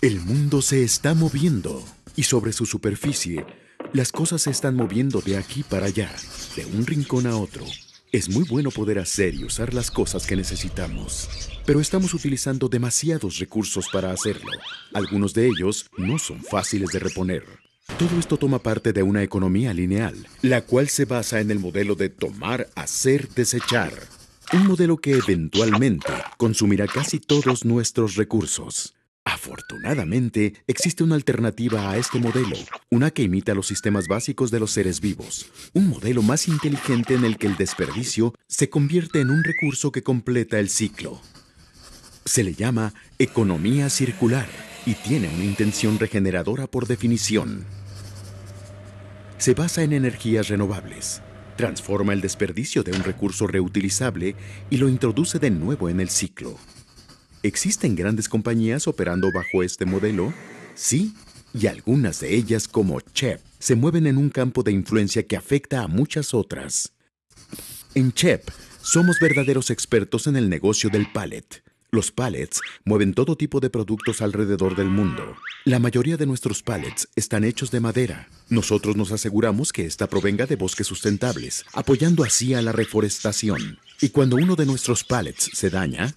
El mundo se está moviendo y sobre su superficie las cosas se están moviendo de aquí para allá, de un rincón a otro. Es muy bueno poder hacer y usar las cosas que necesitamos, pero estamos utilizando demasiados recursos para hacerlo. Algunos de ellos no son fáciles de reponer. Todo esto toma parte de una economía lineal, la cual se basa en el modelo de tomar, hacer, desechar. Un modelo que eventualmente consumirá casi todos nuestros recursos. Afortunadamente, existe una alternativa a este modelo, una que imita los sistemas básicos de los seres vivos, un modelo más inteligente en el que el desperdicio se convierte en un recurso que completa el ciclo. Se le llama economía circular y tiene una intención regeneradora por definición. Se basa en energías renovables, transforma el desperdicio de un recurso reutilizable y lo introduce de nuevo en el ciclo. ¿Existen grandes compañías operando bajo este modelo? Sí, y algunas de ellas, como CHEP, se mueven en un campo de influencia que afecta a muchas otras. En CHEP, somos verdaderos expertos en el negocio del pallet. Los pallets mueven todo tipo de productos alrededor del mundo. La mayoría de nuestros pallets están hechos de madera. Nosotros nos aseguramos que esta provenga de bosques sustentables, apoyando así a la reforestación. Y cuando uno de nuestros pallets se daña,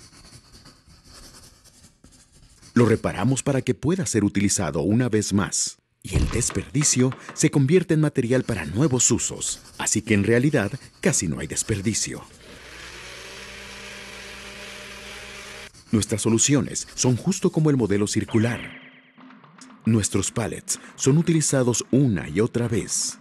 lo reparamos para que pueda ser utilizado una vez más. Y el desperdicio se convierte en material para nuevos usos, así que en realidad casi no hay desperdicio. Nuestras soluciones son justo como el modelo circular. Nuestros pallets son utilizados una y otra vez.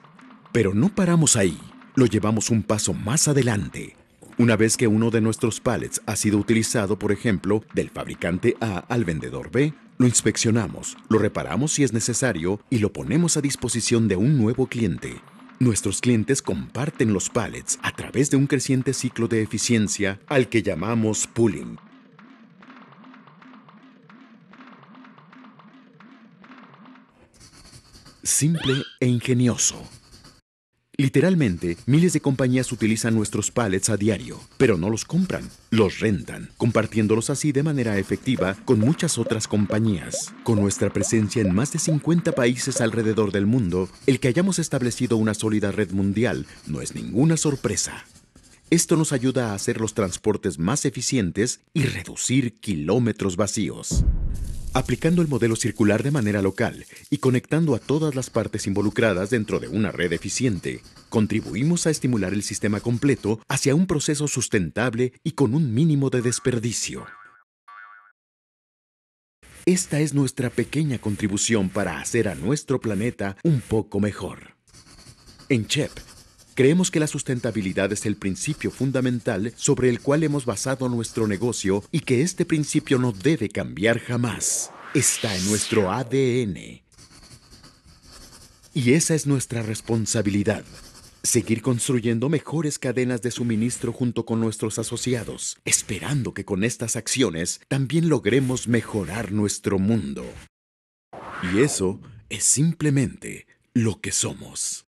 Pero no paramos ahí, lo llevamos un paso más adelante una vez que uno de nuestros pallets ha sido utilizado, por ejemplo, del fabricante A al vendedor B, lo inspeccionamos, lo reparamos si es necesario y lo ponemos a disposición de un nuevo cliente. Nuestros clientes comparten los pallets a través de un creciente ciclo de eficiencia al que llamamos pooling. Simple e ingenioso. Literalmente, miles de compañías utilizan nuestros pallets a diario, pero no los compran, los rentan, compartiéndolos así de manera efectiva con muchas otras compañías. Con nuestra presencia en más de 50 países alrededor del mundo, el que hayamos establecido una sólida red mundial no es ninguna sorpresa. Esto nos ayuda a hacer los transportes más eficientes y reducir kilómetros vacíos aplicando el modelo circular de manera local y conectando a todas las partes involucradas dentro de una red eficiente, contribuimos a estimular el sistema completo hacia un proceso sustentable y con un mínimo de desperdicio. Esta es nuestra pequeña contribución para hacer a nuestro planeta un poco mejor. En CHEP, Creemos que la sustentabilidad es el principio fundamental sobre el cual hemos basado nuestro negocio y que este principio no debe cambiar jamás. Está en nuestro ADN. Y esa es nuestra responsabilidad. Seguir construyendo mejores cadenas de suministro junto con nuestros asociados, esperando que con estas acciones también logremos mejorar nuestro mundo. Y eso es simplemente lo que somos.